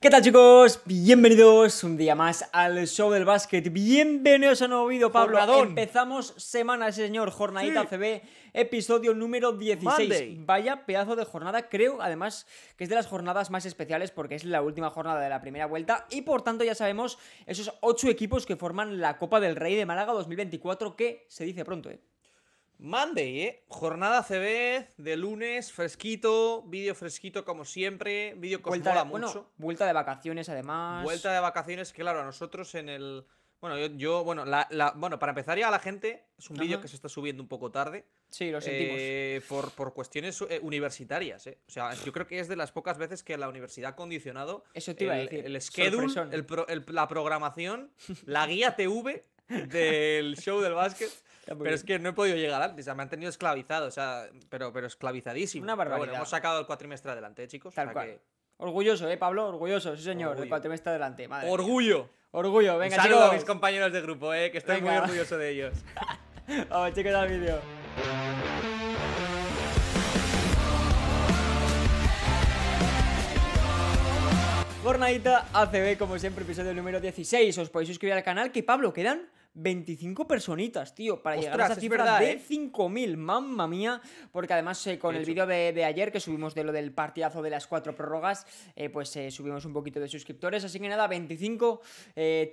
¿Qué tal chicos? Bienvenidos un día más al show del básquet. Bienvenidos a nuevo vídeo, Pablo. Jornadón. Empezamos semana, señor, jornadita CB, episodio número 16. Vaya pedazo de jornada, creo además que es de las jornadas más especiales porque es la última jornada de la primera vuelta y por tanto ya sabemos esos ocho equipos que forman la Copa del Rey de Málaga 2024 que se dice pronto, ¿eh? Monday, ¿eh? Jornada CB de lunes, fresquito, vídeo fresquito como siempre, vídeo que vuelta mola mucho. vuelta de vacaciones además. Vuelta de vacaciones, claro, a nosotros en el... Bueno, yo, bueno, la, bueno, para empezar ya a la gente, es un vídeo que se está subiendo un poco tarde. Sí, lo sentimos. Eh, por, por, cuestiones eh, universitarias, ¿eh? O sea, yo creo que es de las pocas veces que la universidad ha condicionado... Eso el, schedule, la programación, la guía TV del show del básquet. Pero es que no he podido llegar antes, o sea, me han tenido esclavizado, o sea, pero, pero esclavizadísimo. Una barbaridad. bueno, hemos sacado el cuatrimestre adelante, ¿eh, chicos. Tal Orgulloso, ¿eh, Pablo? Orgulloso, sí, señor. El cuatrimestre adelante, Orgullo. Orgullo, venga, saludo a mis compañeros de grupo, ¿eh? Que estoy muy orgulloso de ellos. Vamos, chicos, al vídeo. Jornadita ACB, como siempre, episodio número 16. Os podéis suscribir al canal, que Pablo, quedan 25 personitas, tío, para llegar a esa cifra de 5.000, ¿eh? mamma mía. Porque además, eh, con el vídeo de, ayer que subimos de lo del partidazo de las cuatro prórrogas, eh, pues subimos un poquito de suscriptores. Así que nada, 25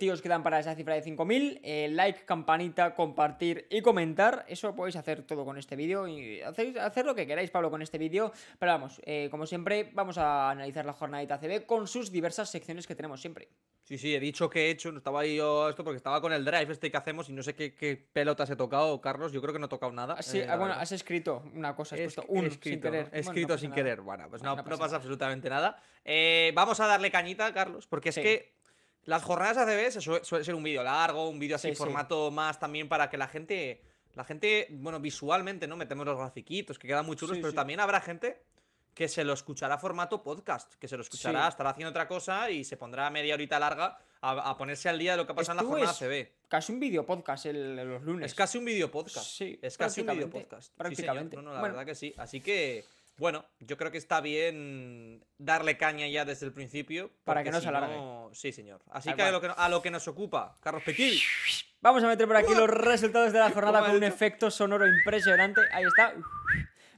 tíos quedan para esa cifra de 5.000. like, campanita, compartir y comentar. Eso podéis hacer todo con este vídeo y hacéis, hacer lo que queráis, Pablo, con este vídeo. Pero vamos, como siempre, vamos a analizar la jornadita CB con sus diversas secciones que tenemos siempre. Sí, sí, he dicho que he hecho, no estaba yo esto porque estaba con el drive este hacemos y no sé qué, pelotas he tocado, Carlos. Yo creo que no he tocado nada. Ah, sí, eh, ah, bueno, has escrito una cosa, has puesto un escrito, sin querer. Escrito bueno, sin querer. Bueno, pues no, pasa, absolutamente nada. Eh, vamos a darle cañita, Carlos, porque es que las jornadas ACB se suele, ser un vídeo largo, un vídeo así, formato más también para que la gente. La gente, bueno, visualmente, ¿no? Metemos los grafiquitos, que quedan muy chulos, pero también habrá gente que se lo escuchará formato podcast, que se lo escuchará, estará haciendo otra cosa y se pondrá media horita larga a, ponerse al día de lo que pasa en la jornada ACB Casi un video podcast los lunes. Es casi un video podcast. Sí, es casi un video podcast. Prácticamente. no, no, la verdad que sí. Así que, bueno, yo creo que está bien darle caña ya desde el principio. Para que no se alargue. Sí, señor. Así que, a lo que, nos ocupa, Carlos Pequil. Vamos a meter por aquí los resultados de la jornada con un efecto sonoro impresionante. Ahí está.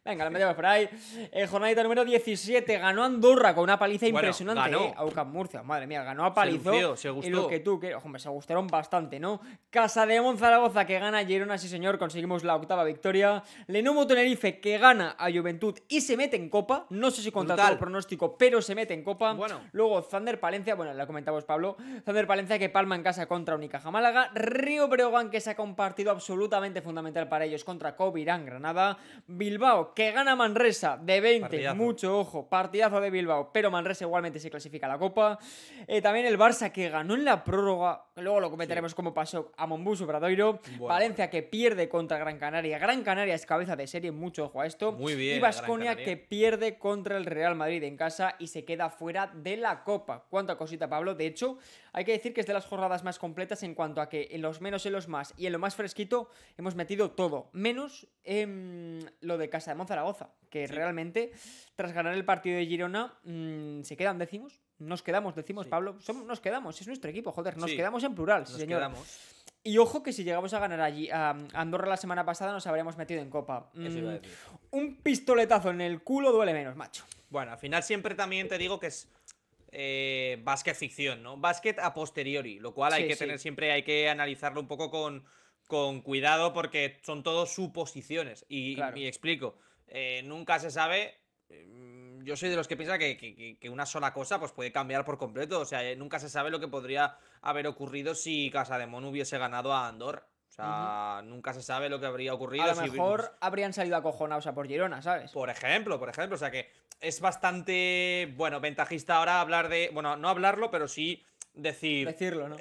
Venga, la metemos por ahí. Eh, número 17. Ganó Andorra con una paliza impresionante. a eh, Murcia, madre mía, ganó a palizo. Se, gustó. Y lo que tú, que, hombre, se gustaron bastante, ¿no? Casa de Zaragoza que gana a Girona, sí señor, conseguimos la octava victoria. Lenovo Tenerife que gana a Juventud y se mete en Copa. No sé si contra el pronóstico, pero se mete en Copa. Bueno. Luego Zander Palencia, bueno, la comentamos Pablo. Zander Palencia que palma en casa contra Unicaja Málaga. Río Breogán que se ha compartido absolutamente fundamental para ellos contra Covirán Granada. Bilbao que gana Manresa de 20, mucho ojo, partidazo de Bilbao, pero Manresa igualmente se clasifica a la Copa. Eh, también el Barça que ganó en la prórroga, luego lo comentaremos cómo pasó a Mombuso Bradoiro. Valencia que pierde contra Gran Canaria, Gran Canaria es cabeza de serie, mucho ojo a esto. Muy bien. Y Vasconia que pierde contra el Real Madrid en casa y se queda fuera de la Copa. Cuánta cosita, Pablo. De hecho, hay que decir que es de las jornadas más completas en cuanto a que en los menos, en los más y en lo más fresquito hemos metido todo, menos en lo de Casa de Monzaragoza, que realmente tras ganar el partido de Girona mm, se quedan décimos. Nos quedamos, decimos Pablo, nos quedamos, es nuestro equipo, joder, nos quedamos en plural, nos señor. Y ojo que si llegamos a ganar allí a Andorra la semana pasada nos habríamos metido en copa. Mm, un pistoletazo en el culo duele menos, macho. Bueno, al final siempre también te digo que es eh, básquet ficción, ¿no? Básquet a posteriori, lo cual hay que tener siempre, hay que analizarlo un poco con, con cuidado porque son todos suposiciones. Y, explico, eh, nunca se sabe. Mm, yo soy de los que piensa que, una sola cosa pues puede cambiar por completo. O sea, eh, nunca se sabe lo que podría haber ocurrido si Casa de Mon hubiese ganado a Andorra. O sea, nunca se sabe lo que habría ocurrido. A lo mejor habrían salido acojonados a por Girona, ¿sabes? Por ejemplo, por ejemplo. O sea, que es bastante, bueno, ventajista ahora hablar de, bueno, no hablarlo, pero sí decir... Decirlo, ¿no?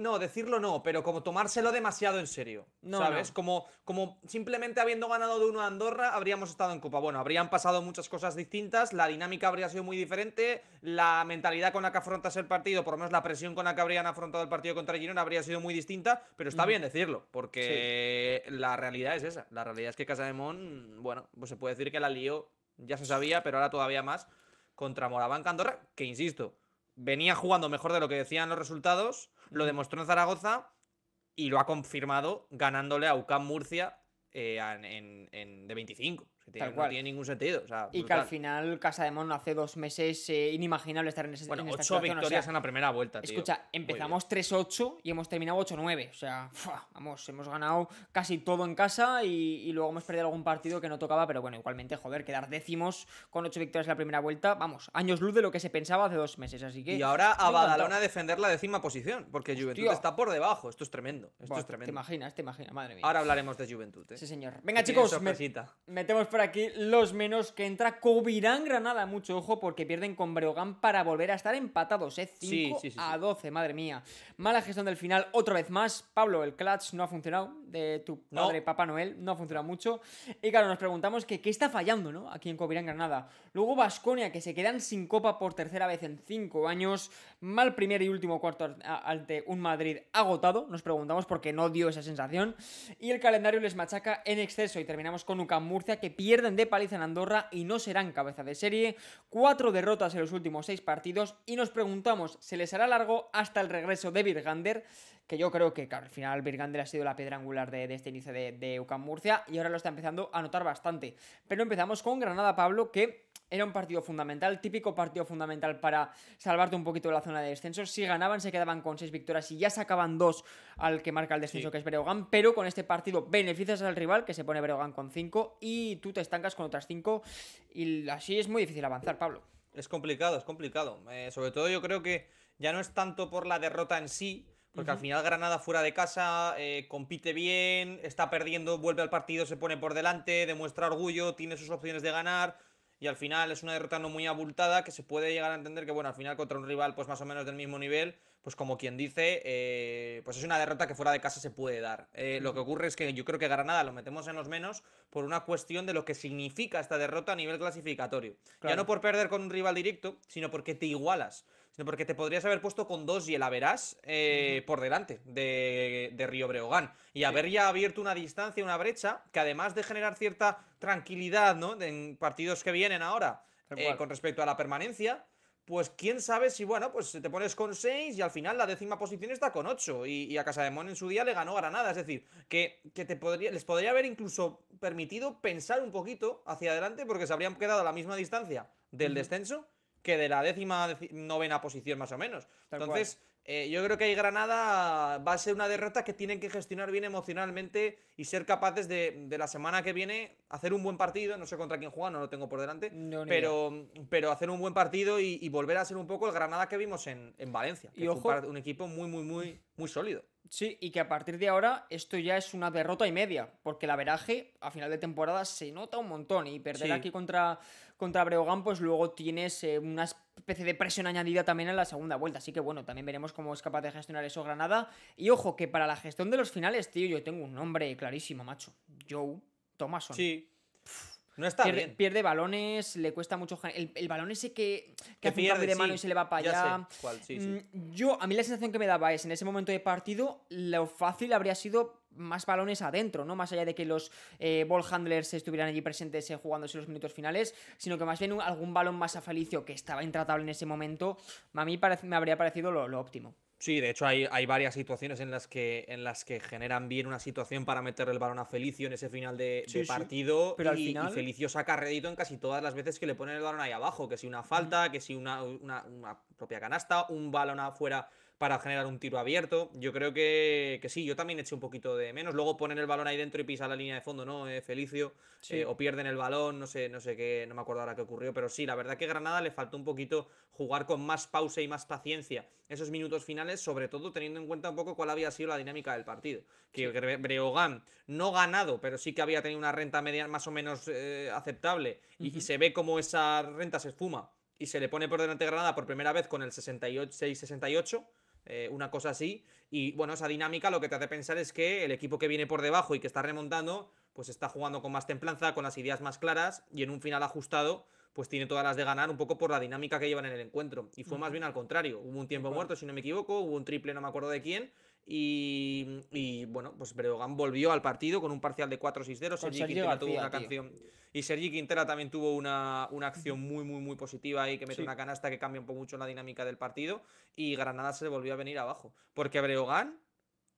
no, decirlo no, pero como tomárselo demasiado en serio, ¿sabes? Como, como simplemente habiendo ganado de uno a Andorra, habríamos estado en Copa. Bueno, habrían pasado muchas cosas distintas, la dinámica habría sido muy diferente, la mentalidad con la que afrontas el partido, por lo menos la presión con la que habrían afrontado el partido contra Girona habría sido muy distinta, pero está bien decirlo, porque la realidad es esa. La realidad es que Casa de Mon, bueno, pues se puede decir que la lío ya se sabía, pero ahora todavía más, contra Morabanca Candorra, que insisto, venía jugando mejor de lo que decían los resultados, lo demostró en Zaragoza y lo ha confirmado ganándole a UCAM Murcia eh, en, de 25. Que No tiene ningún sentido. y que al final Casa de Mono hace dos meses eh, inimaginable estar en ese Bueno, ocho victorias en la primera vuelta, tío. Escucha, empezamos 3-8 y hemos terminado 8-9. O sea, vamos, hemos ganado casi todo en casa y, luego hemos perdido algún partido que no tocaba, pero bueno, igualmente, joder, quedar décimos con ocho victorias en la primera vuelta, vamos, años luz de lo que se pensaba hace dos meses, así que... Y ahora a Badalona defender la décima posición, porque Juventud está por debajo, esto es tremendo, esto es tremendo. Te imaginas, te imaginas, madre mía. Ahora hablaremos de Juventud, ¿eh? Sí, señor. Venga, chicos, metemos aquí los menos que entra Cobirán Granada, mucho ojo, porque pierden con Breogán para volver a estar empatados, 5 ¿eh? a 12, madre mía. Mala gestión del final, otra vez más. Pablo, el clutch no ha funcionado, de tu padre Papá Noel, no ha funcionado mucho. Y claro, nos preguntamos que qué está fallando, ¿no? Aquí en Cobirán Granada. Luego Vasconia, que se quedan sin copa por tercera vez en 5 años. Mal primer y último cuarto ante un Madrid agotado, nos preguntamos por qué no dio esa sensación. Y el calendario les machaca en exceso y terminamos con Ucam Murcia, que pierden de paliza en Andorra y no serán cabeza de serie. Cuatro derrotas en los últimos seis partidos y nos preguntamos, ¿se les hará largo hasta el regreso de Virgander? Que yo creo que al final Virgander ha sido la piedra angular de, este inicio de, de Murcia y ahora lo está empezando a notar bastante. Pero empezamos con Granada Pablo que era un partido fundamental, típico partido fundamental para salvarte un poquito de la zona de descenso. Si ganaban, se quedaban con seis victorias y ya sacaban dos al que marca el descenso, que es Breogán. Pero con este partido beneficias al rival, que se pone Breogán con cinco, y tú te estancas con otras cinco. Y así es muy difícil avanzar, Pablo. Es complicado, es complicado. Eh, sobre todo yo creo que ya no es tanto por la derrota en sí, porque al final Granada fuera de casa, eh, compite bien, está perdiendo, vuelve al partido, se pone por delante, demuestra orgullo, tiene sus opciones de ganar y al final es una derrota no muy abultada que se puede llegar a entender que, bueno, al final contra un rival pues más o menos del mismo nivel, pues como quien dice, eh, pues es una derrota que fuera de casa se puede dar. Eh, lo que ocurre es que yo creo que Granada lo metemos en los menos por una cuestión de lo que significa esta derrota a nivel clasificatorio. Ya no por perder con un rival directo, sino porque te igualas porque te podrías haber puesto con dos y el Averás eh, por delante de, Río Breogán. Y haber ya abierto una distancia, una brecha, que además de generar cierta tranquilidad ¿no? en partidos que vienen ahora eh, con respecto a la permanencia, pues quién sabe si, bueno, pues te pones con seis y al final la décima posición está con ocho Y, a Casa de Mon en su día le ganó Granada. Es decir, que, te podría, les podría haber incluso permitido pensar un poquito hacia adelante porque se habrían quedado a la misma distancia del descenso que de la décima novena posición más o menos. Entonces, eh, yo creo que ahí Granada va a ser una derrota que tienen que gestionar bien emocionalmente y ser capaces de, de la semana que viene hacer un buen partido. No sé contra quién juega, no lo tengo por delante, pero, pero hacer un buen partido y, volver a ser un poco el Granada que vimos en, Valencia. y un, equipo muy, muy, muy, muy sólido. Sí, y que a partir de ahora esto ya es una derrota y media, porque la veraje a final de temporada se nota un montón y perder aquí contra contra Breogán, pues luego tienes eh, una especie de presión añadida también en la segunda vuelta. Así que bueno, también veremos cómo es capaz de gestionar eso Granada. Y ojo, que para la gestión de los finales, tío, yo tengo un nombre clarísimo, macho. Joe Thomason. Sí. No está pierde, bien. pierde balones, le cuesta mucho. El, balón ese que, que, de mano y se le va para allá. Mm, yo, a mí la sensación que me daba es en ese momento de partido, lo fácil habría sido más balones adentro, ¿no? Más allá de que los eh, ball handlers estuvieran allí presentes eh, jugándose los minutos finales, sino que más bien algún balón más a Felicio que estaba intratable en ese momento, a mí me habría parecido lo óptimo. Sí, de hecho hay, varias situaciones en las, que, en las que generan bien una situación para meter el balón a Felicio en ese final de, partido. Pero y, Felicio saca redito en casi todas las veces que le ponen el balón ahí abajo. Que si una falta, que si una, una propia canasta, un balón afuera para generar un tiro abierto. Yo creo que, sí, yo también eché un poquito de menos. Luego ponen el balón ahí dentro y pisa la línea de fondo, ¿no? es Felicio. Eh, o pierden el balón, no sé, no sé qué, no me acuerdo ahora qué ocurrió. Pero sí, la verdad que Granada le faltó un poquito jugar con más pausa y más paciencia esos minutos finales, sobre todo teniendo en cuenta un poco cuál había sido la dinámica del partido. Que Breogán no ganado, pero sí que había tenido una renta media más o menos eh, aceptable. y, se ve cómo esa renta se esfuma. Y se le pone por delante Granada por primera vez con el 68 68 eh, una cosa así. Y bueno, esa dinámica lo que te hace pensar es que el equipo que viene por debajo y que está remontando, pues está jugando con más templanza, con las ideas más claras y en un final ajustado, pues tiene todas las de ganar un poco por la dinámica que llevan en el encuentro. Y fue más bien al contrario. Hubo un tiempo muerto, si no me equivoco, hubo un triple, no me acuerdo de quién, y, bueno, pues Breogán volvió al partido con un parcial de 4-6-0. Sergi, Quintera tuvo una canción. Y Sergi Quintera también tuvo una, acción muy, muy, muy positiva ahí que mete una canasta que cambia un poco mucho la dinámica del partido. Y Granada se volvió a venir abajo. Porque Breogán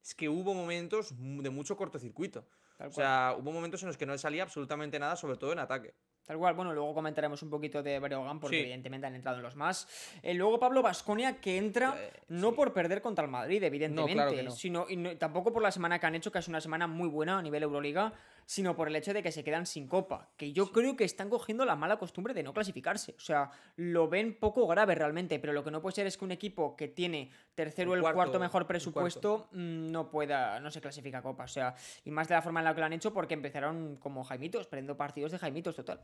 es que hubo momentos de mucho cortocircuito. O sea, hubo momentos en los que no le salía absolutamente nada, sobre todo en ataque. Tal cual, bueno, luego comentaremos un poquito de Breogán porque evidentemente han entrado los más. Eh, luego Pablo Vasconia que entra eh, no por perder contra el Madrid, evidentemente, sino y tampoco por la semana que han hecho, que es una semana muy buena a nivel Euroliga, sino por el hecho de que se quedan sin copa, que yo creo que están cogiendo la mala costumbre de no clasificarse. O sea, lo ven poco grave realmente, pero lo que no puede ser es que un equipo que tiene tercero o el, cuarto, mejor presupuesto mm, no pueda, no se clasifica a copa. O sea, y más de la forma en la que lo han hecho porque empezaron como Jaimitos, Prendiendo partidos de Jaimitos total.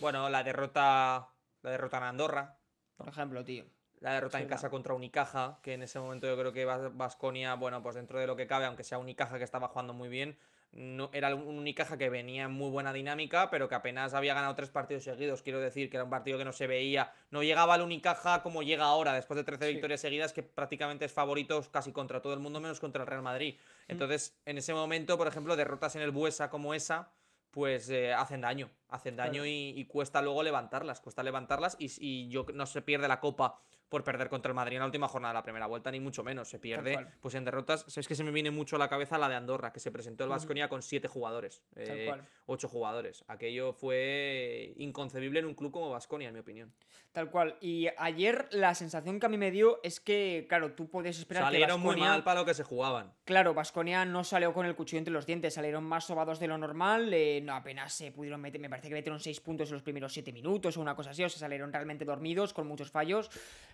Bueno, la derrota, la derrota en Andorra. Por ejemplo, tío la derrota en casa contra Unicaja, que en ese momento yo creo que Vasconia, bueno, pues dentro de lo que cabe, aunque sea Unicaja que estaba jugando muy bien, no, era un Unicaja que venía en muy buena dinámica, pero que apenas había ganado tres partidos seguidos. Quiero decir que era un partido que no se veía, no llegaba al Unicaja como llega ahora, después de 13 victorias seguidas, que prácticamente es favorito casi contra todo el mundo, menos contra el Real Madrid. Entonces, en ese momento, por ejemplo, derrotas en el Buesa como esa, pues eh, hacen daño, hacen daño y, cuesta luego levantarlas, cuesta levantarlas y, y yo, no se pierde la copa por perder contra el Madrid en la última jornada de la primera vuelta, ni mucho menos. Se pierde pues en derrotas. Es que se me viene mucho a la cabeza la de Andorra, que se presentó el Vasconia con siete jugadores, eh, ocho jugadores. Aquello fue inconcebible en un club como Vasconia, en mi opinión. Tal cual. Y ayer la sensación que a mí me dio es que, claro, tú podías esperar Salieron que Baskonia... muy mal para lo que se jugaban. Claro, Vasconia no salió con el cuchillo entre los dientes, salieron más sobados de lo normal, eh, no apenas se pudieron meter, me parece que metieron seis puntos en los primeros siete minutos o una cosa así, o sea, salieron realmente dormidos con muchos fallos,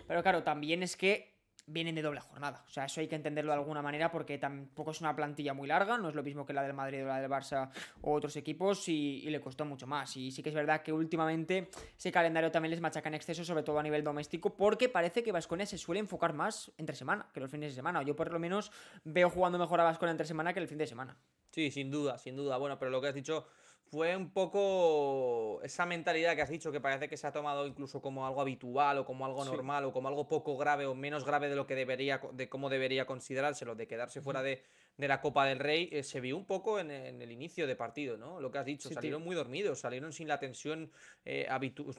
pero claro, también es que vienen de doble jornada. O sea, eso hay que entenderlo de alguna manera porque tampoco es una plantilla muy larga, no es lo mismo que la del Madrid o la del Barça o otros equipos y, le costó mucho más. Y sí que es verdad que últimamente ese calendario también les machaca en exceso, sobre todo a nivel doméstico, porque parece que Vasconia se suele enfocar más entre semana que los fines de semana. Yo por lo menos veo jugando mejor a Vasconia entre semana que el fin de semana. Sí, sin duda, sin duda. Bueno, pero lo que has dicho fue un poco esa mentalidad que has dicho, que parece que se ha tomado incluso como algo habitual o como algo normal o como algo poco grave o menos grave de lo que debería, de cómo debería considerárselo, de quedarse fuera de de la Copa del Rey eh, se vio un poco en, el inicio de partido, ¿no? Lo que has dicho, salieron muy dormidos, salieron sin la tensión eh,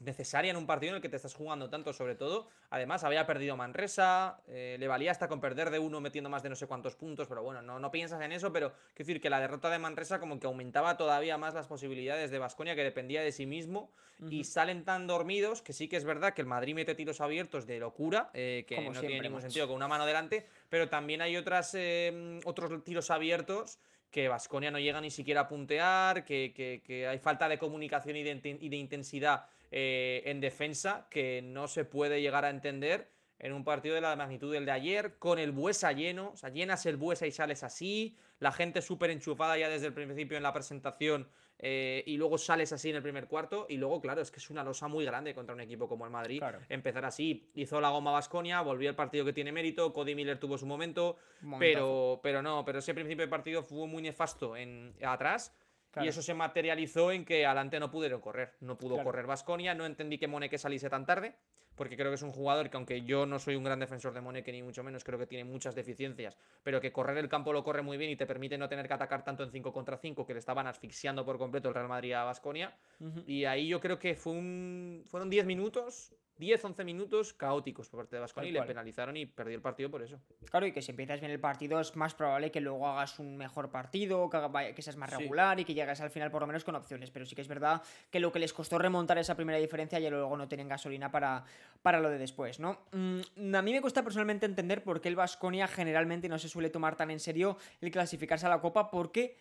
necesaria en un partido en el que te estás jugando tanto, sobre todo. Además, había perdido Manresa, eh, le valía hasta con perder de uno metiendo más de no sé cuántos puntos, pero bueno, no, no piensas en eso, pero quiero decir que la derrota de Manresa como que aumentaba todavía más las posibilidades de Vasconia, que dependía de sí mismo, y salen tan dormidos que sí que es verdad que el Madrid mete tiros abiertos de locura, que no tiene ningún sentido con una mano delante, pero también hay otras, em, otros tiros abiertos que Vasconia no llega ni siquiera a puntear, que, hay falta de comunicación y de, intensidad eh, en defensa que no se puede llegar a entender en un partido de la magnitud del de ayer, con el Buesa lleno, o sea, llenas el Buesa y sales así, la gente súper enchufada ya desde el principio en la presentación eh, y luego sales así en el primer cuarto y luego, claro, es que es una losa muy grande contra un equipo como el Madrid. Empezar así, hizo la goma vasconia volvió el partido que tiene mérito, Cody Miller tuvo su momento, pero, pero no, pero ese principio de partido fue muy nefasto en, atrás. Y eso se materializó en que adelante no pudieron correr. No pudo correr Vasconia. No entendí que Moneke saliese tan tarde, porque creo que es un jugador que, aunque yo no soy un gran defensor de Moneke, ni mucho menos, creo que tiene muchas deficiencias, pero que correr el campo lo corre muy bien y te permite no tener que atacar tanto en 5 contra 5, que le estaban asfixiando por completo el Real Madrid a Vasconia. Y ahí yo creo que fue fueron 10 minutos 10-11 minutos caóticos por parte de y le penalizaron y perdió el partido por eso. Claro, y que si empiezas bien el partido es más probable que luego hagas un mejor partido, que, seas más regular y que llegues al final por lo menos con opciones. Pero sí que es verdad que lo que les costó remontar esa primera diferencia y luego no tienen gasolina para, para lo de después, ¿no? Mm, a mí me cuesta personalmente entender por qué el Vasconia generalmente no se suele tomar tan en serio el clasificarse a la Copa, porque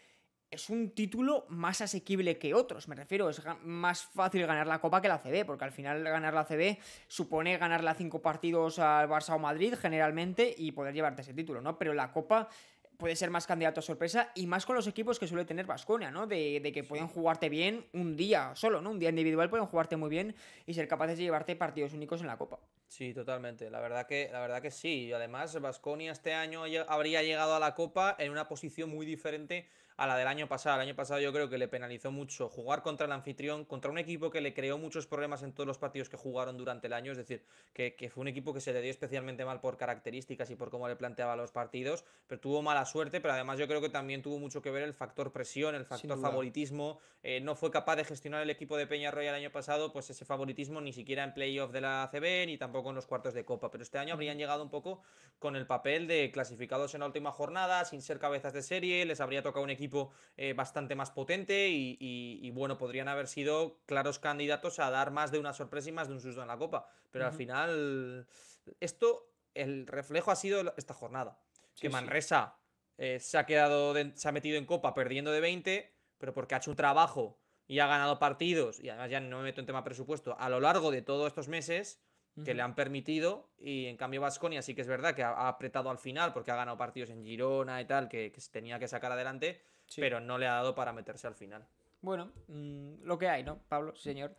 es un título más asequible que otros, me refiero, es más fácil ganar la Copa que la CB, porque al final ganar la CB supone ganarla cinco partidos al Barça o Madrid generalmente y poder llevarte ese título, ¿no? Pero la Copa puede ser más candidato a sorpresa y más con los equipos que suele tener Vasconia, ¿no? De, de, que pueden jugarte bien un día solo, ¿no? Un día individual pueden jugarte muy bien y ser capaces de llevarte partidos únicos en la Copa. Sí, totalmente. La verdad que, la verdad que sí. Además, Vasconia este año habría llegado a la Copa en una posición muy diferente a la del año pasado. El año pasado yo creo que le penalizó mucho jugar contra el anfitrión, contra un equipo que le creó muchos problemas en todos los partidos que jugaron durante el año. Es decir, que, que fue un equipo que se le dio especialmente mal por características y por cómo le planteaba los partidos, pero tuvo mala suerte. Pero además yo creo que también tuvo mucho que ver el factor presión, el factor favoritismo. Eh, no fue capaz de gestionar el equipo de Peñarroya el año pasado, pues ese favoritismo ni siquiera en playoff de la CB ni tampoco poco en los cuartos de Copa, pero este año habrían llegado un poco con el papel de clasificados en la última jornada, sin ser cabezas de serie, les habría tocado un equipo eh, bastante más potente y, bueno, podrían haber sido claros candidatos a dar más de una sorpresa y más de un susto en la Copa, pero al final esto, el reflejo ha sido esta jornada, que Manresa eh, se, ha quedado se ha metido en Copa perdiendo de 20, pero porque ha hecho un trabajo y ha ganado partidos, y además ya no me meto en tema presupuesto, a lo largo de todos estos meses, que le han permitido y en cambio Vasconia sí que es verdad que ha, apretado al final porque ha ganado partidos en Girona y tal que, tenía que sacar adelante, pero no le ha dado para meterse al final. Bueno, mm, lo que hay, ¿no, Pablo? Mm, señor.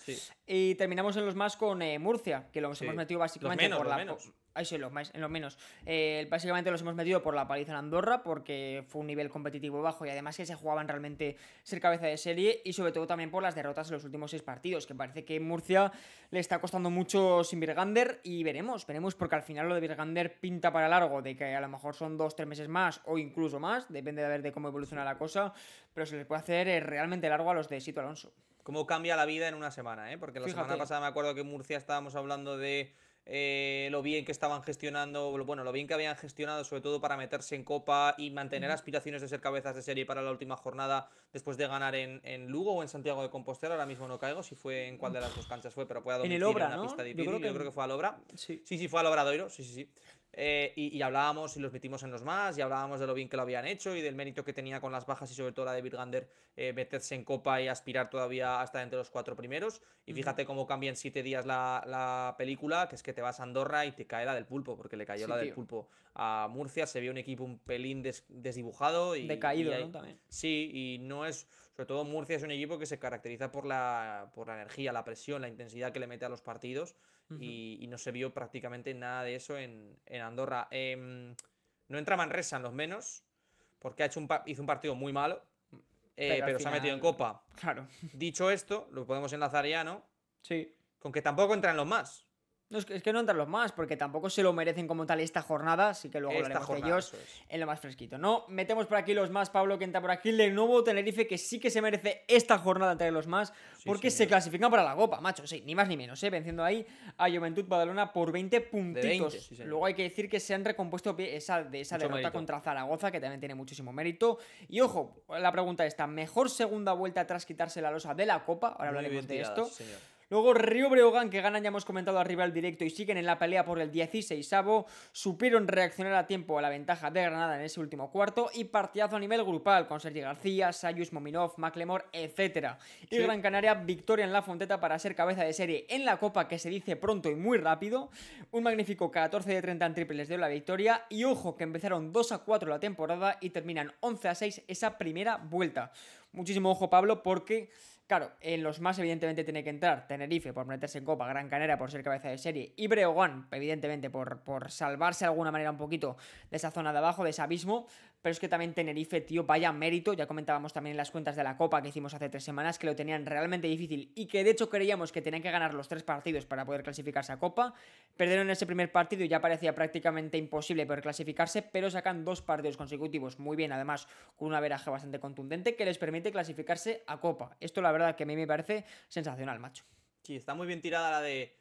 Y terminamos en los más con eh, Murcia, que lo hemos metido básicamente por la... Menos ahí en los, en los menos. Eh, básicamente los hemos metido por la paliza en Andorra, porque fue un nivel competitivo bajo y además que se jugaban realmente ser cabeza de serie y sobre todo también por las derrotas en los últimos seis partidos, que parece que Murcia le está costando mucho sin Birgander, y veremos, veremos, porque al final lo de Birgander pinta para largo, de que a lo mejor son dos, tres meses más o incluso más, depende de ver de cómo evoluciona la cosa, pero se le puede hacer eh, realmente largo a los de Sito Alonso. ¿Cómo cambia la vida en una semana? Eh? Porque la semana pasada me acuerdo que en Murcia estábamos hablando de eh, lo bien que estaban gestionando, bueno, lo bien que habían gestionado, sobre todo para meterse en Copa y mantener aspiraciones de ser cabezas de serie para la última jornada después de ganar en, Lugo o en Santiago de Compostela. Ahora mismo no caigo si fue en cuál de las dos canchas fue, pero fue a en el una pista Yo creo, que... Yo creo que fue a Obra. Sí. sí, fue al Obradoiro. Sí, sí, sí. Eh, y, hablábamos y los metimos en los más, y hablábamos de lo bien que lo habían hecho y del mérito que tenía con las bajas y sobre todo la de Birgander eh, meterse en copa y aspirar todavía hasta entre los cuatro primeros. Y fíjate cómo cambia en siete días la, película, que es que te vas a Andorra y te cae la del pulpo, porque le cayó la del pulpo a Murcia, se vio un equipo un pelín desdibujado y... Decaído, También. Sí, y no es... Sobre todo Murcia es un equipo que se caracteriza por por la energía, la presión, la intensidad que le mete a los partidos y, no se vio prácticamente nada de eso en, Andorra. Em, no entra Manresa en los menos, porque ha hecho un hizo un partido muy malo, eh, pero, se ha metido en copa. Claro. Dicho esto, lo podemos enlazar ya, ¿no? Sí. Con que tampoco entran los más. No, es que no entran los más, porque tampoco se lo merecen como tal esta jornada, así que luego lo ellos en lo más fresquito, ¿no? Metemos por aquí los más, Pablo, que entra por aquí, de nuevo Tenerife, que sí que se merece esta jornada entre los más, porque se clasifican para la Copa, macho, sí, ni más ni menos, ¿eh? Venciendo ahí a Juventud Badalona por 20 puntitos. luego hay que decir que se han recompuesto esa, de esa derrota contra Zaragoza, que también tiene muchísimo mérito. Y ojo, la pregunta esta, ¿mejor segunda vuelta tras quitarse la losa de la Copa? Ahora de esto. Luego Río Breogán, que ganan, ya hemos comentado arriba el directo, y siguen en la pelea por el 16 supieron reaccionar a tiempo a la ventaja de Granada en ese último cuarto, y partidazo a nivel grupal, con Sergi García, Sayus Mominov, McLemore, etc. Y Gran Canaria, victoria en la Fonteta para ser cabeza de serie en la Copa, que se dice pronto y muy rápido, un magnífico 14 de 30 en triples dio la victoria, y ojo que empezaron 2 a 4 la temporada y terminan 11 a 6 esa primera vuelta. Muchísimo ojo Pablo porque Claro, en los más evidentemente tiene que entrar Tenerife por meterse en Copa, Gran Canera por ser cabeza de serie y Breogán, evidentemente por, por salvarse de alguna manera un poquito de esa zona de abajo, de ese abismo pero es que también Tenerife, tío, vaya mérito, ya comentábamos también en las cuentas de la Copa que hicimos hace tres semanas, que lo tenían realmente difícil y que de hecho creíamos que tenían que ganar los tres partidos para poder clasificarse a Copa, perdieron ese primer partido y ya parecía prácticamente imposible poder clasificarse, pero sacan dos partidos consecutivos muy bien, además con una veraje bastante contundente que les permite clasificarse a Copa. Esto la verdad que a mí me parece sensacional, macho. Sí, está muy bien tirada la de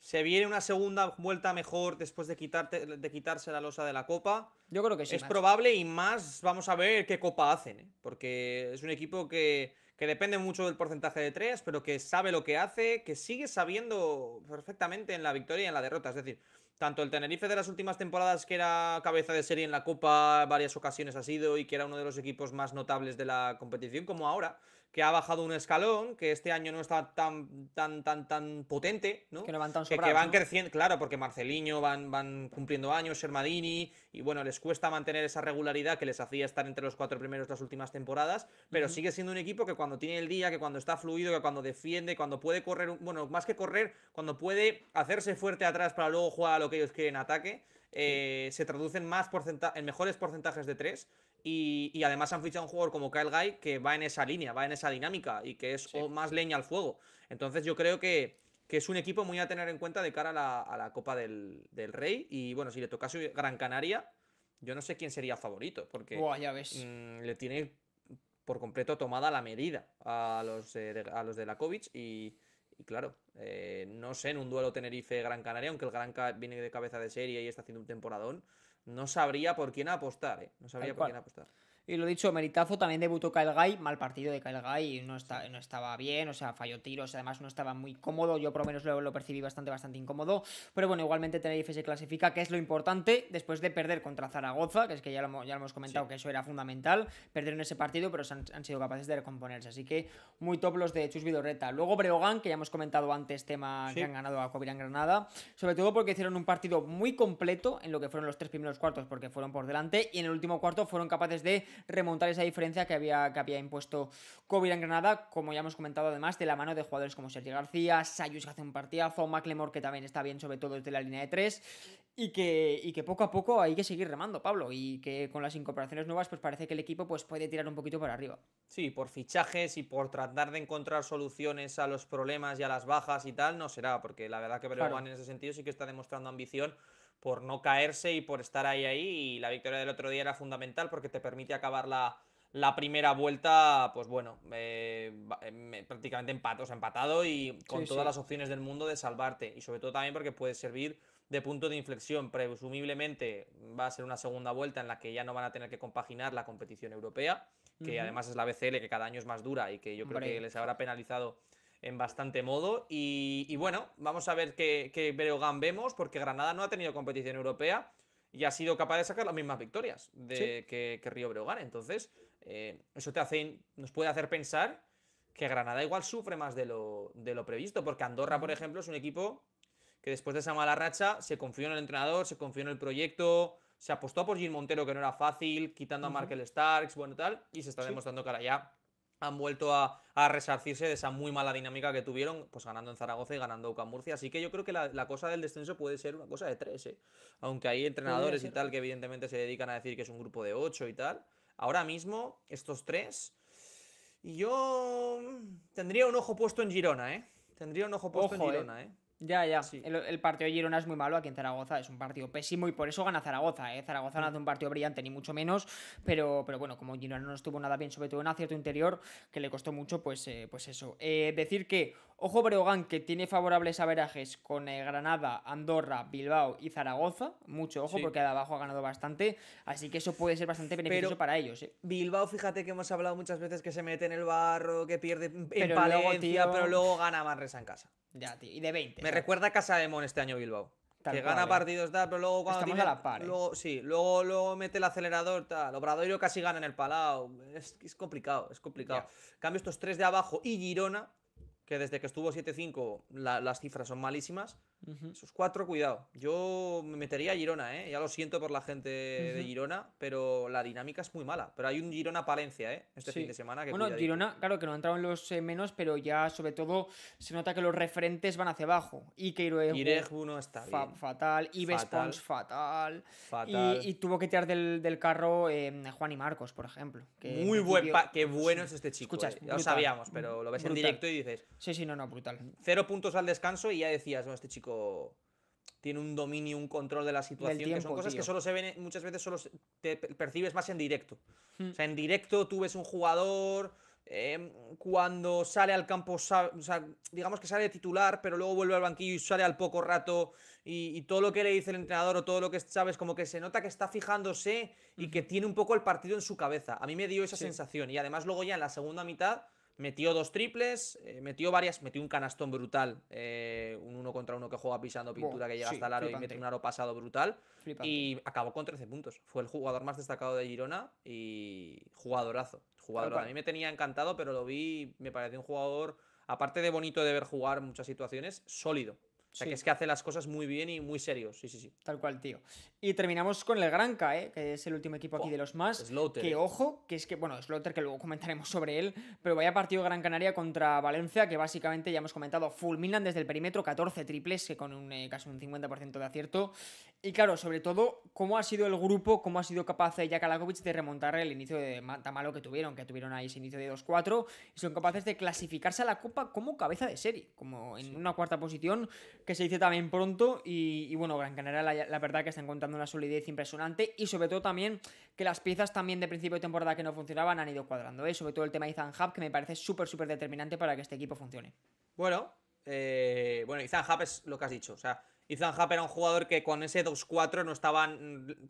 se viene una segunda vuelta mejor después de, de quitarse la losa de la Copa. Yo creo que sí. Es probable y más vamos a ver qué Copa hacen, ¿eh? porque es un equipo que, que depende mucho del porcentaje de tres, pero que sabe lo que hace, que sigue sabiendo perfectamente en la victoria y en la derrota. Es decir, tanto el Tenerife de las últimas temporadas, que era cabeza de serie en la Copa, varias ocasiones ha sido y que era uno de los equipos más notables de la competición, como ahora, que ha bajado un escalón, que este año no está tan, tan, tan, tan potente, ¿no? Que van tan creciendo, claro, porque Marceliño van, van cumpliendo años, Shermadini. y bueno, les cuesta mantener esa regularidad que les hacía estar entre los cuatro primeros de las últimas temporadas, pero sigue siendo un equipo que cuando tiene el día, que cuando está fluido, que cuando defiende, cuando puede correr, bueno, más que correr, cuando puede hacerse fuerte atrás para luego jugar a lo que ellos quieren ataque, eh, se traducen más en mejores porcentajes de tres y, además han fichado un jugador como Kyle Guy que va en esa línea, va en esa dinámica y que es más leña al fuego. Entonces yo creo que, es un equipo muy a tener en cuenta de cara a la, Copa del, Rey. Y bueno, si le tocase Gran Canaria, yo no sé quién sería favorito, porque mm, le tiene por completo tomada la medida a los, eh, de, a los de la y, claro, eh, no sé, en un duelo Tenerife-Gran Canaria, aunque el Gran viene de cabeza de serie y está haciendo un temporadón, no sabría por quién apostar, ¿eh? No sabría por quién apostar. Y lo dicho, meritazo, también debutó Kyle mal partido de Kyle Guy, no, no estaba bien, o sea, falló tiros, además no estaba muy cómodo, yo por lo menos lo, lo percibí bastante, bastante incómodo, pero bueno, igualmente Tenerife se clasifica, que es lo importante, después de perder contra Zaragoza, que es que ya lo, ya hemos comentado que eso era fundamental, perder en ese partido, pero han, sido capaces de recomponerse, así que muy top los de Chus Vidorreta. Luego Breogán, que ya hemos comentado antes, tema que han ganado a en Granada, sobre todo porque hicieron un partido muy completo en lo que fueron los tres primeros cuartos, porque fueron por delante, y en el último cuarto fueron capaces de remontar esa diferencia que había, que había impuesto COVID en Granada, como ya hemos comentado además, de la mano de jugadores como Sergio García, Sayus que hace un partidazo, McLemore que también está bien, sobre todo desde la línea de tres, y que, que poco a poco hay que seguir remando, Pablo, y que con las incorporaciones nuevas pues parece que el equipo pues puede tirar un poquito para arriba. Sí, por fichajes y por tratar de encontrar soluciones a los problemas y a las bajas y tal, no será, porque la verdad que Breguán en ese sentido sí que está demostrando ambición por no caerse y por estar ahí ahí. Y la victoria del otro día era fundamental porque te permite acabar la, primera vuelta, pues bueno, eh, eh, prácticamente empatado, empatado y con todas las opciones del mundo de salvarte. Y sobre todo también porque puede servir de punto de inflexión. Presumiblemente va a ser una segunda vuelta en la que ya no van a tener que compaginar la competición europea, que además es la BCL, que cada año es más dura y que yo creo que les habrá penalizado en bastante modo. Y, bueno, vamos a ver qué, qué Breogán vemos, porque Granada no ha tenido competición europea y ha sido capaz de sacar las mismas victorias de, que, Río Breogán. Entonces, eh, eso te hace, nos puede hacer pensar que Granada igual sufre más de lo, de lo previsto, porque Andorra, por ejemplo, es un equipo que después de esa mala racha se confió en el entrenador, se confió en el proyecto, se apostó por Gil Montero, que no era fácil, quitando a Markel Starks, bueno, tal, y se está demostrando que ahora ya han vuelto a, resarcirse de esa muy mala dinámica que tuvieron, pues ganando en Zaragoza y ganando en Murcia. Así que yo creo que la, cosa del descenso puede ser una cosa de tres, ¿eh? aunque hay entrenadores y tal que evidentemente se dedican a decir que es un grupo de ocho y tal. Ahora mismo, estos tres, y yo tendría un ojo puesto en Girona, ¿eh? Tendría un ojo puesto en ¿eh? Girona, ¿eh? Ya, ya. Sí. El, partido de Girona es muy malo aquí en Zaragoza, es un partido pésimo y por eso gana Zaragoza. ¿eh? Zaragoza no mm. hace un partido brillante, ni mucho menos, pero, pero bueno, como Girona no estuvo nada bien, sobre todo en acierto interior, que le costó mucho, pues, eh, pues eso. Eh, decir que, ojo Breogán, que tiene favorables averajes con eh, Granada, Andorra, Bilbao y Zaragoza, mucho ojo, porque de abajo ha ganado bastante, así que eso puede ser bastante beneficioso para ellos. Bilbao, fíjate que hemos hablado muchas veces que se mete en el barro, que pierde en pero pero luego gana Manresa en casa. Ya, Y de 20. Me recuerda a Casa de este año Bilbao. que gana ¿eh? partidos, pero luego cuando. a la ¿eh? Luego, sí, luego, luego, mete el acelerador, tal. Obradoiro casi gana en el Palau. Es, complicado, es complicado. Cambio estos tres de abajo y Girona, que desde que estuvo 7-5 las cifras son malísimas. Esos cuatro, cuidado. Yo me metería a Girona, ¿eh? Ya lo siento por la gente de Girona, pero la dinámica es muy mala. Pero hay un Girona-Palencia, ¿eh? Este fin de semana. bueno, Girona, claro que no en los eh, menos, pero ya sobre todo se nota que los referentes van hacia abajo. Y que uno está fatal. Y fatal. fatal. Y, tuvo que tirar del, carro em, Juan y Marcos, por ejemplo. muy buen, que bueno es este chico. Escuchas, eh, lo sabíamos, pero lo ves en directo y dices... Sí, sí, no, no, brutal. Cero puntos al descanso y ya decías, no, este chico tiene un dominio, un control de la situación, que son cosas que solo se ven, muchas veces solo te percibes más en directo. Hmm. O sea, en directo tú ves un jugador, em, cuando sale al campo, digamos que sale titular, pero luego vuelve al banquillo y sale al poco rato, y, todo lo que le dice el entrenador o todo lo que sabes, como que se nota que está fijándose y que tiene un poco el partido en su cabeza. A mí me dio esa sensación, y además luego ya en la segunda mitad Metió dos triples, eh, metió varias, metió un canastón brutal, eh, un uno contra uno que juega pisando pintura que llega hasta el aro y mete un aro pasado brutal. Y acabó con 13 puntos. Fue el jugador más destacado de Girona y jugadorazo. Jugadorazo. A mí me tenía encantado, pero lo vi, me pareció un jugador, aparte de bonito de ver jugar muchas situaciones, sólido. O sea, que es que hace las cosas muy bien y muy serios, Sí, sí, sí. Tal cual, tío. Y terminamos con el Granca, ¿eh? que es el último equipo aquí de los más. Slaughter. Que eh. ojo, que es que, bueno, Slaughter, que luego comentaremos sobre él. Pero vaya partido Gran Canaria contra Valencia, que básicamente ya hemos comentado, fulminan desde el perímetro 14 triples, que con un, eh, casi un 50% de acierto. Y claro, sobre todo, cómo ha sido el grupo, cómo ha sido capaz de Jakalakovic de remontar el inicio de tan malo que tuvieron, que tuvieron ahí ese inicio de 2-4, y son capaces de clasificarse a la Copa como cabeza de serie, como en una cuarta posición que se dice también pronto. Y, bueno, en general la, verdad, que está encontrando una solidez impresionante. Y sobre todo también que las piezas también de principio de temporada que no funcionaban han ido cuadrando. ¿eh? Sobre todo el tema de Ethan que me parece súper, súper determinante para que este equipo funcione. Bueno, eh, bueno, Ethan es lo que has dicho. O sea, Ethan Happ era un jugador que con ese 2-4 no estaba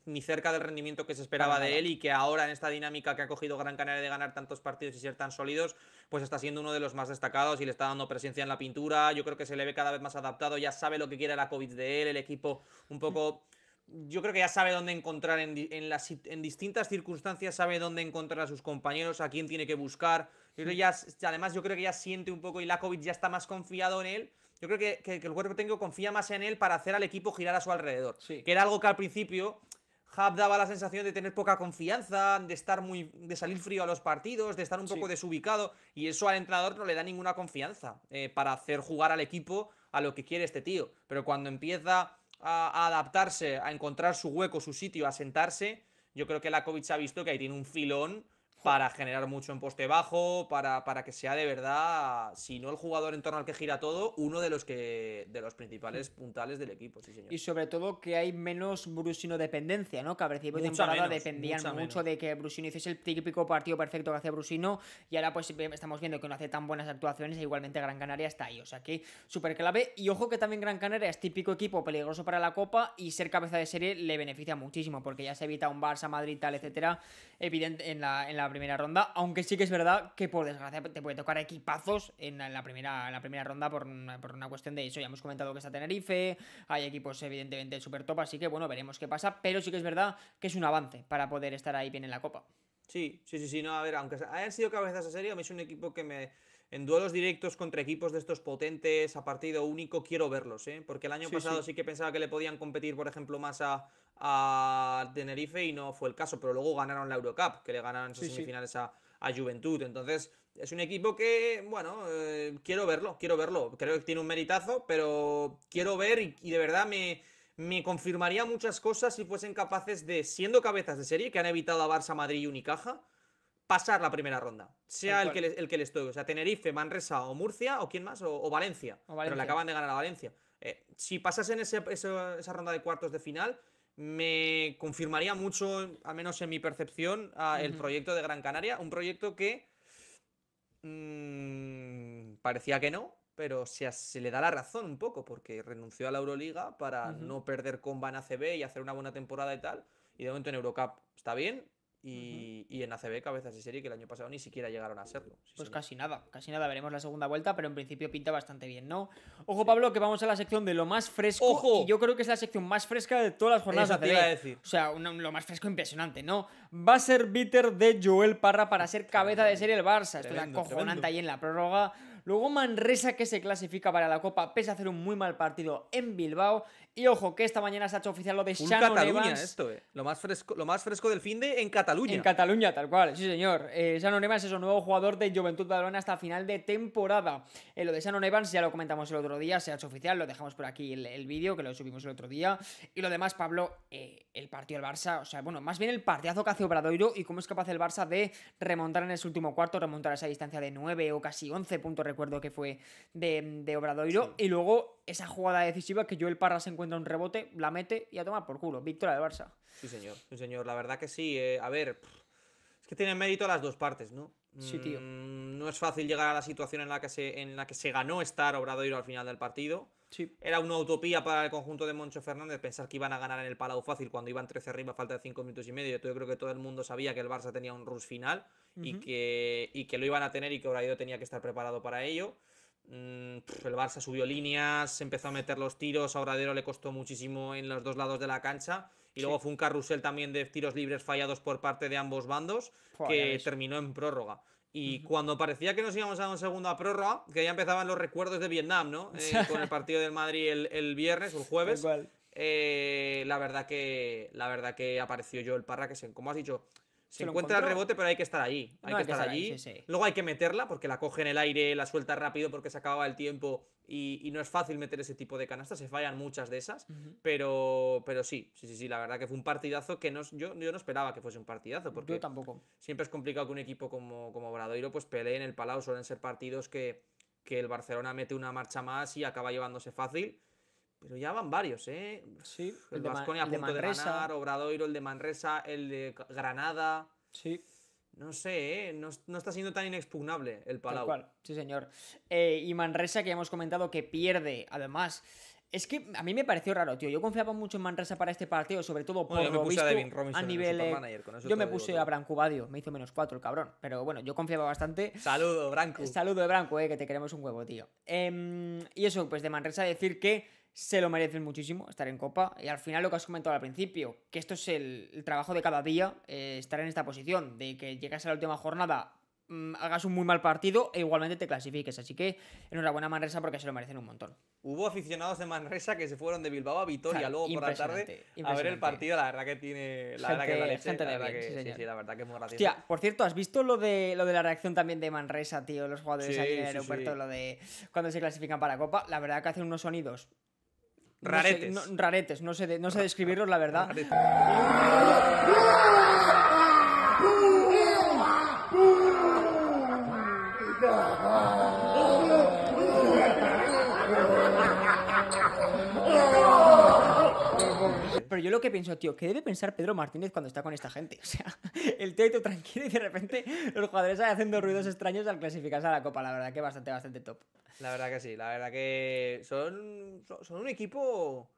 ni cerca del rendimiento que se esperaba de él y que ahora en esta dinámica que ha cogido Gran Canaria de ganar tantos partidos y ser tan sólidos, pues está siendo uno de los más destacados y le está dando presencia en la pintura. Yo creo que se le ve cada vez más adaptado, ya sabe lo que quiere la COVID de él, el equipo un poco... Yo creo que ya sabe dónde encontrar en, las, en distintas circunstancias, sabe dónde encontrar a sus compañeros, a quién tiene que buscar. Yo ya, además, yo creo que ya siente un poco y la COVID ya está más confiado en él yo creo que, el cuerpo tengo confía más en él para hacer al equipo girar a su alrededor. Que era algo que al principio Hub daba la sensación de tener poca confianza, de estar muy, de salir frío a los partidos, de estar un poco desubicado y eso al entrenador no le da ninguna confianza eh, para hacer jugar al equipo a lo que quiere este tío. Pero cuando empieza a, adaptarse, a encontrar su hueco, su sitio, a sentarse, yo creo que Lakovic ha visto que ahí tiene un filón para generar mucho en poste bajo, para, para, que sea de verdad, si no el jugador en torno al que gira todo, uno de los que de los principales mm. puntales del equipo, sí señor. Y sobre todo que hay menos Brusino dependencia, ¿no? Que a principio de temporada dependían mucho de que Brusino hiciese el típico partido perfecto que hace Brusino y ahora pues estamos viendo que no hace tan buenas actuaciones e igualmente Gran Canaria está ahí, o sea que súper clave y ojo que también Gran Canaria es típico equipo peligroso para la Copa y ser cabeza de serie le beneficia muchísimo porque ya se evita un Barça, Madrid, tal, etcétera evidente en la, en la primera ronda, aunque sí que es verdad que por desgracia te puede tocar equipazos en la, primera, la primera ronda por una, por una, cuestión de eso. Ya hemos comentado que está Tenerife, hay equipos evidentemente super top, así que bueno, veremos qué pasa, pero sí que es verdad que es un avance para poder estar ahí bien en la Copa. Sí, sí, sí, sí, no, a ver, aunque hayan sido cabezas a serio, a es un equipo que me en duelos directos contra equipos de estos potentes a partido único quiero verlos, ¿eh? porque el año pasado sí. que pensaba que le podían competir, por ejemplo, más a, Tenerife y no fue el caso, pero luego ganaron la Eurocup, que le ganaron en semifinales a, Juventud. Entonces, es un equipo que, bueno, eh, quiero verlo, quiero verlo. Creo que tiene un meritazo, pero quiero ver y, de verdad me, me, confirmaría muchas cosas si fuesen capaces de, siendo cabezas de serie, que han evitado a Barça, Madrid y Unicaja, pasar la primera ronda, sea el, que, el que les toque, o sea, Tenerife, Manresa o Murcia o quién más, o, Valencia, pero le acaban de ganar a Valencia. Eh, si pasasen esa ronda de cuartos de final, me confirmaría mucho, al menos en mi percepción, el proyecto de Gran Canaria, un proyecto que mm, parecía que no, pero se, se, le da la razón un poco, porque renunció a la Euroliga para no perder con en ACB y hacer una buena temporada y tal, y de momento en Eurocup está bien, y, en ACB, cabezas de serie que el año pasado ni siquiera llegaron a serlo. pues casi nada, casi nada. Veremos la segunda vuelta, pero en principio pinta bastante bien, ¿no? Ojo, Pablo, que vamos a la sección de lo más fresco. Ojo. Y yo creo que es la sección más fresca de todas las jornadas de ACB. decir. O sea, lo más fresco impresionante, ¿no? Va a ser bitter de Joel Parra para ser cabeza de serie el Barça. Esto es acojonante ahí en la prórroga. Luego Manresa que se clasifica para la Copa pese a hacer un muy mal partido en Bilbao. Y ojo que esta mañana se ha hecho oficial lo de un Cataluña esto, eh. Lo más fresco, lo más fresco del fin de en Cataluña. En Cataluña, tal cual, sí señor. Eh, Shannon Evans es un nuevo jugador de Juventud Badalona hasta final de temporada. Eh, lo de Shannon Evans ya lo comentamos el otro día, se ha hecho oficial, lo dejamos por aquí el, vídeo que lo subimos el otro día. Y lo demás, Pablo, eh, el partido del Barça, o sea, bueno, más bien el partidazo que hace Obradoiro y cómo es capaz el Barça de remontar en el último cuarto, remontar a esa distancia de 9 o casi 11 puntos recuerdo que fue de, de Obradoiro. Y luego esa jugada decisiva que Joel Parra se encuentra un rebote, la mete y a tomar por culo. Victoria del Barça. Sí, señor, señor. La verdad que sí. Eh. a ver, es que tiene mérito las dos partes, ¿no? Sí, tío. Mm, no es fácil llegar a la situación en la que se, en la que se ganó estar Obradoiro al final del partido. Sí. Era una utopía para el conjunto de Moncho Fernández pensar que iban a ganar en el Palau fácil cuando iban 13 arriba, falta de 5 minutos y medio. Yo creo que todo el mundo sabía que el Barça tenía un rush final y, que, que lo iban a tener y que Obradero tenía que estar preparado para ello. Mm, el Barça subió líneas, empezó a meter los tiros, a le costó muchísimo en los dos lados de la cancha. Y luego fue un carrusel también de tiros libres fallados por parte de ambos bandos que terminó en prórroga. Y cuando parecía que nos íbamos a una segunda prórroga, que ya empezaban los recuerdos de Vietnam, ¿no? Eh, con el partido del Madrid el, el viernes o el jueves. Eh, la verdad que la verdad que apareció yo el Parra que se, como has dicho se, encuentra el rebote, pero hay que estar allí. Hay, que, allí. Luego hay que meterla porque la coge en el aire, la suelta rápido porque se acababa el tiempo y, no es fácil meter ese tipo de canastas. Se fallan muchas de esas, pero, pero sí, sí, sí, La verdad que fue un partidazo que no, yo, yo no esperaba que fuese un partidazo porque tampoco. siempre es complicado que un equipo como, como Bradoiro pues pelee en el Palau. Suelen ser partidos que, que el Barcelona mete una marcha más y acaba llevándose fácil pero ya van varios, ¿eh? Sí. El, de de, Manresa. el de Manresa, el de Granada. Sí. No sé, ¿eh? no, está siendo tan inexpugnable el Palau. Sí, señor. Eh, y Manresa, que ya hemos comentado que pierde, además. Es que a mí me pareció raro, tío. Yo confiaba mucho en Manresa para este partido, sobre todo por lo visto a, nivel. Manager, yo me puse a Branco Badio, me hizo menos cuatro el cabrón. Pero bueno, yo confiaba bastante. Saludo, Branco. Saludo de Branco, eh, que te queremos un huevo, tío. Em, y eso, pues de Manresa decir que se lo merecen muchísimo estar en Copa. Y al final lo que has comentado al principio, que esto es el, trabajo de cada día, eh, estar en esta posición, de que llegas a la última jornada, mm, hagas un muy mal partido e igualmente te clasifiques. Así que enhorabuena Manresa porque se lo merecen un montón. Hubo aficionados de Manresa que se fueron de Bilbao a Vitoria luego por la tarde a ver el partido. La verdad que tiene... La verdad que la la verdad que, sí, sí, la verdad que es muy Hostia, por cierto, ¿has visto lo de, lo de la reacción también de Manresa, tío? Los jugadores aquí en el aeropuerto, lo de cuando se clasifican para Copa. La verdad que hacen unos sonidos Raretes. raretes, no sé, de, no sé describirlos, la verdad. Pero yo lo que pienso, tío, ¿qué debe pensar Pedro Martínez cuando está con esta gente? O sea, el tío, tranquilo y de repente los jugadores salen haciendo ruidos extraños al clasificarse a la Copa. La verdad que bastante, bastante top. La verdad que sí, la verdad que son, son un equipo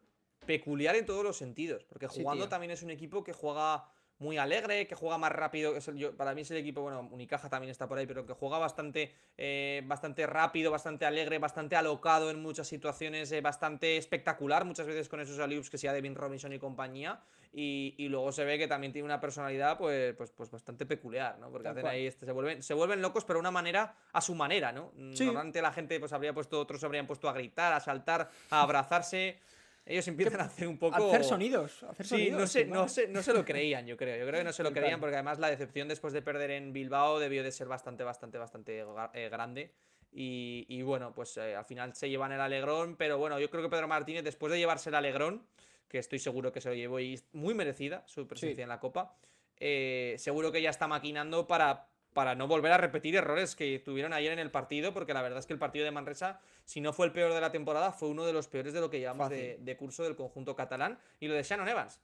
peculiar en todos los sentidos. Porque jugando también es un equipo que juega muy alegre, que juega más rápido. para mí es el equipo, bueno, Unicaja también está por ahí, pero que juega bastante, eh, bastante rápido, bastante alegre, bastante alocado en muchas situaciones, eh, bastante espectacular muchas veces con esos aliups que sea Devin Robinson y compañía. Y, luego se ve que también tiene una personalidad, pues, pues, pues bastante peculiar, ¿no? Porque hacen ahí, este, se, vuelven, se vuelven locos, pero una manera a su manera, ¿no? Sí. la gente, pues habría puesto, otros habrían puesto a gritar, a saltar, a abrazarse ellos empiezan a hacer un poco. hacer sonidos. sí, no, se, no, lo creían, yo creo. Yo creo que no se lo creían porque además la decepción después de perder en Bilbao debió de ser bastante, bastante, bastante eh, grande. Y, bueno, pues eh, al final se llevan el alegrón, pero bueno, yo creo que Pedro Martínez, después de llevarse el alegrón, que estoy seguro que se lo llevó y muy merecida su presencia en la Copa, eh, seguro que ya está maquinando para para no volver a repetir errores que tuvieron ayer en el partido, porque la verdad es que el partido de Manresa, si no fue el peor de la temporada, fue uno de los peores de lo que llevamos de, curso del conjunto catalán. Y lo de Shannon Evans.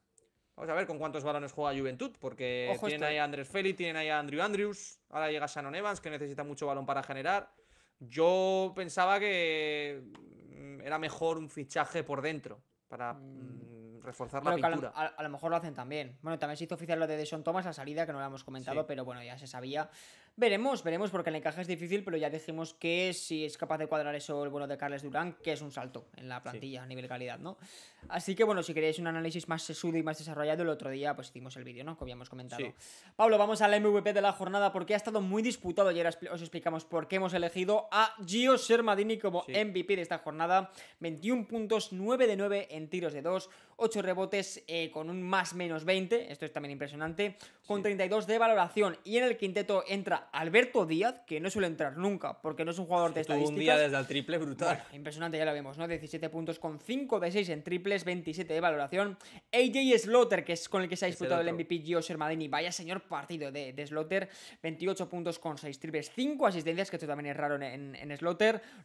Vamos a ver con cuántos balones juega Juventud, porque tienen ahí eh. a Andrés Feli, tienen ahí a Andrew Andrews, ahora llega Shannon Evans, que necesita mucho balón para generar. Yo pensaba que mm, era mejor un fichaje por dentro, para mm. Mm, reforzar la pintura. A, lo mejor lo hacen también. Bueno, también se hizo oficial lo de Deson Thomas la salida, que no lo hemos comentado, pero bueno, ya se sabía. Veremos, veremos, porque el encaje es difícil, pero ya dijimos que si es capaz de cuadrar eso el bueno de Carles Durán, que es un salto en la plantilla a nivel calidad, ¿no? Así que bueno, si queréis un análisis más sesudo y más desarrollado, el otro día pues hicimos el vídeo, ¿no? Que habíamos comentado. Pablo, vamos a la MVP de la jornada porque ha estado muy disputado. y ahora os explicamos por qué hemos elegido a Gio Sermadini como MVP de esta jornada. 21 puntos, 9 de 9 en tiros de 2, 8 rebotes eh, con un más menos 20, esto es también impresionante, con 32 de valoración. Y en el quinteto entra Alberto Díaz, que no suele entrar nunca, porque no es un jugador de estadísticas. un día desde el triple brutal. impresionante, ya lo vemos, ¿no? 17 puntos con 5 de 6 en triples, 27 de valoración. AJ Slaughter, que es con el que se ha disputado el, MVP Gio Sermadini. Vaya señor partido de, de 28 puntos con 6 triples, 5 asistencias, que esto también es raro en, en,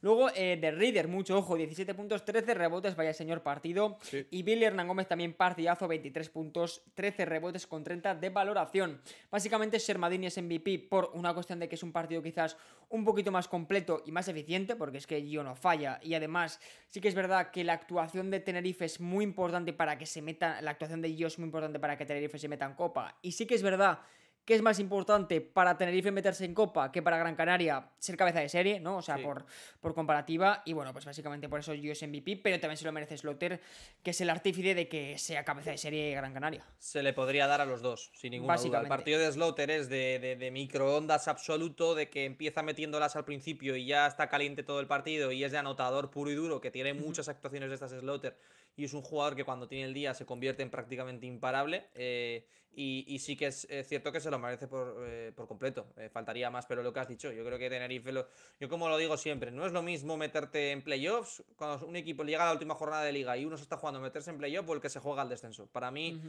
Luego, The eh, de Reader, mucho ojo, 17 puntos, 13 rebotes, vaya señor partido. Y Billy Hernán Gómez también partidazo, 23 puntos, 13 rebotes con 30 de valoración. Básicamente, Sermadini es MVP por una cuestión de que es un partido quizás un poquito más completo y más eficiente, porque es que Gio no falla. Y además, sí que es verdad que la actuación de Tenerife es muy importante para que se meta, la actuación de Gio es muy importante para que Tenerife se meta en Copa. Y sí que es verdad que es más importante para Tenerife meterse en Copa que para Gran Canaria ser cabeza de serie, ¿no? O sea, por, por comparativa. Y bueno, pues básicamente por eso yo es MVP, pero también se lo merece Slotter, que es el artífice de que sea cabeza de serie Gran Canaria. Se le podría dar a los dos, sin ninguna duda. El partido de Slotter es de, de microondas absoluto, de que empieza metiéndolas al principio y ya está caliente todo el partido y es de anotador puro y duro, que tiene muchas actuaciones de estas Slotter y es un jugador que cuando tiene el día se convierte en prácticamente imparable eh, y, sí que es, cierto que se lo merece por, eh, completo. Eh, faltaría más, pero lo que has dicho, yo creo que Tenerife, lo, yo como lo digo siempre, no es lo mismo meterte en playoffs cuando un equipo llega a la última jornada de liga y uno se está jugando a meterse en playoffs o el que se juega al descenso. Para mí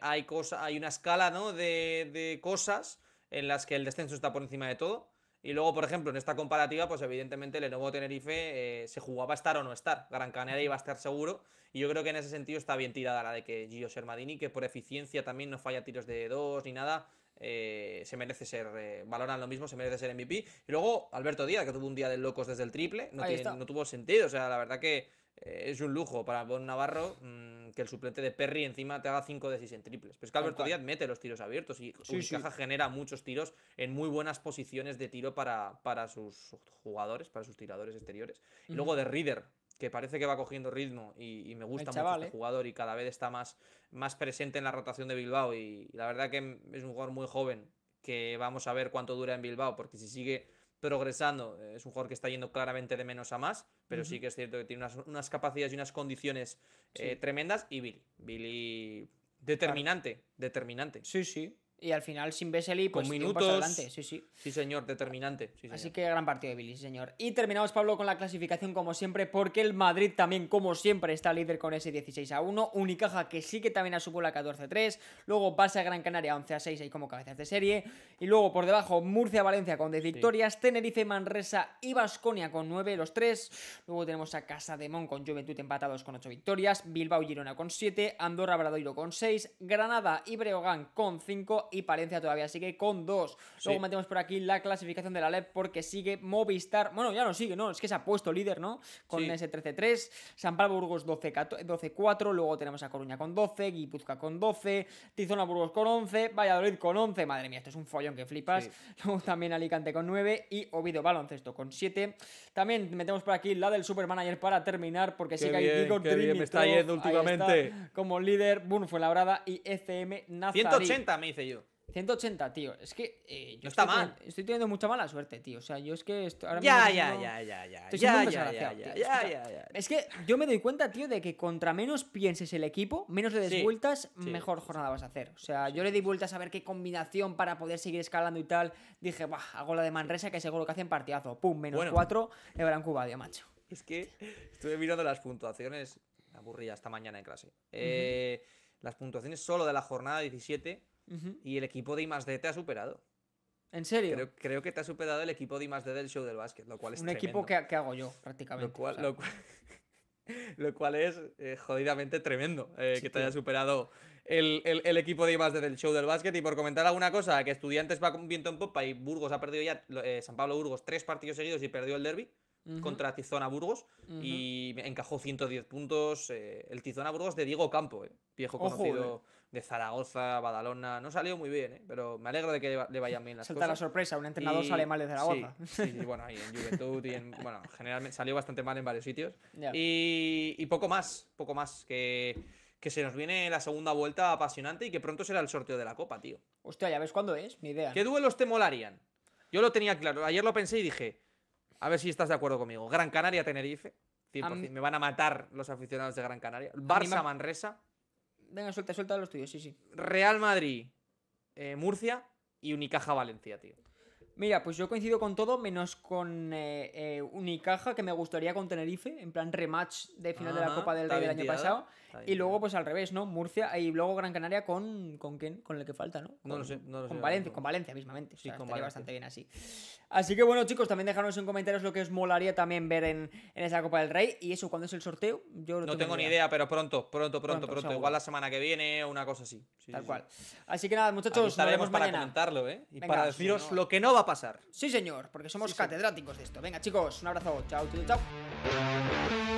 hay, hay una escala ¿no? de, de cosas en las que el descenso está por encima de todo y luego, por ejemplo, en esta comparativa, pues evidentemente Lenovo Tenerife eh, se jugaba a estar o no estar. Gran Canaria iba a estar seguro. Y yo creo que en ese sentido está bien tirada la de que Gio Sermadini, que por eficiencia también no falla tiros de dos ni nada, eh, se merece ser, eh, valoran lo mismo, se merece ser MVP. Y luego Alberto Díaz, que tuvo un día de locos desde el triple, no tuvo sentido. O sea, la verdad que es un lujo para Bon Navarro mm, que el suplente de Perry encima te haga 5 de 6 en triples. Pero es que Alberto Díaz mete los tiros abiertos y su Caja genera muchos tiros en muy buenas posiciones de tiro para, para sus jugadores, para sus tiradores exteriores. Y luego de Reader, que parece que va cogiendo ritmo y, me gusta mucho el este ¿eh? jugador y cada vez está más, más presente en la rotación de Bilbao. y la verdad que es un jugador muy joven que vamos a ver cuánto dura en Bilbao, porque si sigue progresando. Eh, es un jugador que está yendo claramente de menos a más, pero sí que es cierto que tiene unas, capacidades y unas condiciones eh, tremendas. Y Billy, Billy determinante, determinante. Sí, sí. Y al final, sin Besseli, pues un minutos adelante. Sí, sí. Sí, señor, determinante. Así que gran partido de Billy, sí, señor. Y terminamos, Pablo, con la clasificación, como siempre, porque el Madrid también, como siempre, está líder con ese 16 a 1. Unicaja, que sí que también a su bola 14 a 3. Luego pasa Gran Canaria 11 a 6, ahí como cabezas de serie. Y luego por debajo, Murcia-Valencia con 10 victorias. Tenerife, Manresa y Vasconia con 9, los tres Luego tenemos a Casa de Mon con Juventud empatados con 8 victorias. Bilbao-Girona con 7. Andorra-Bradoiro con 6. Granada y Breogán con 5 y Palencia todavía sigue con 2. Luego metemos por aquí la clasificación de la LEP porque sigue Movistar. Bueno, ya no sigue, no, es que se ha puesto líder, ¿no? Con ese 13-3. San Pablo Burgos 12-4. Luego tenemos a Coruña con 12, Guipuzca con 12, Tizona Burgos con 11, Valladolid con 11. Madre mía, esto es un follón que flipas. Luego también Alicante con 9 y Oviedo Baloncesto con 7. También metemos por aquí la del Supermanager para terminar porque sigue ahí me está yendo últimamente. como líder, boom fue labrada y FM Nazarí. 180 me dice yo. 180, tío. Es que eh, yo no está mal. estoy teniendo mucha mala suerte, tío. O sea, yo es que ya, ya, ya, ya, ya, ya, ya, ya, ya, ya, Es que yo me doy cuenta, tío, de que contra menos pienses el equipo, menos le des vueltas, mejor jornada vas a hacer. O sea, yo le di vueltas a ver qué combinación para poder seguir escalando y tal. Dije, bah, hago la de Manresa, que seguro que hacen partidazo. Pum, menos 4, le verán macho. Es que estuve mirando las puntuaciones. Aburrida esta mañana en clase. Eh, las puntuaciones solo de la jornada 17 y el equipo de I.D. te ha superado. ¿En serio? Creo, que te ha superado el equipo de I.D. del show del básquet, lo cual es Un equipo que, hago yo, prácticamente. Lo cual, lo es eh, jodidamente tremendo eh, que te haya superado el, el, equipo de I.D. del show del básquet. Y por comentar alguna cosa, que Estudiantes va con viento en popa y Burgos ha perdido ya, eh, San Pablo Burgos, tres partidos seguidos y perdió el derby. contra Tizona Burgos y encajó 110 puntos el Tizona Burgos de Diego Campo, viejo conocido de Zaragoza, Badalona. No salió muy bien, ¿eh? pero me alegro de que le vayan bien las Salta la sorpresa, un entrenador sale mal de Zaragoza. Sí, sí, bueno, ahí en Juventud y en. Bueno, generalmente salió bastante mal en varios sitios. Y, poco más, poco más que que se nos viene la segunda vuelta apasionante y que pronto será el sorteo de la Copa, tío. Hostia, ya ves cuándo es, ni idea. ¿Qué duelos te molarían? Yo lo tenía claro, ayer lo pensé y dije, a ver si estás de acuerdo conmigo. Gran Canaria-Tenerife, me van a matar los aficionados de Gran Canaria. Barça-Manresa. Venga, suelta, suelta los tuyos, sí, sí. Real Madrid, eh, Murcia y Unicaja Valencia, tío. Mira, pues yo coincido con todo, menos con eh, eh, Unicaja, que me gustaría con Tenerife, en plan rematch de final de la Copa del Rey del año pasado. Y luego, pues al revés, ¿no? Murcia y luego Gran Canaria con, ¿con Con el que falta, ¿no? no lo sé, no lo con Valencia, con Valencia mismamente. sí, con Valencia. bastante bien así. Así que bueno, chicos, también dejaros en comentarios lo que os molaría también ver en, esa Copa del Rey. Y eso, ¿cuándo es el sorteo? Yo no tengo ni idea, pero pronto, pronto, pronto, pronto. Igual la semana que viene o una cosa así. Tal cual. Así que nada, muchachos, estaremos para comentarlo, ¿eh? Y para deciros lo que no va a pasar. Sí, señor, porque somos catedráticos de esto. Venga, chicos, un abrazo. Chao, chao, chao.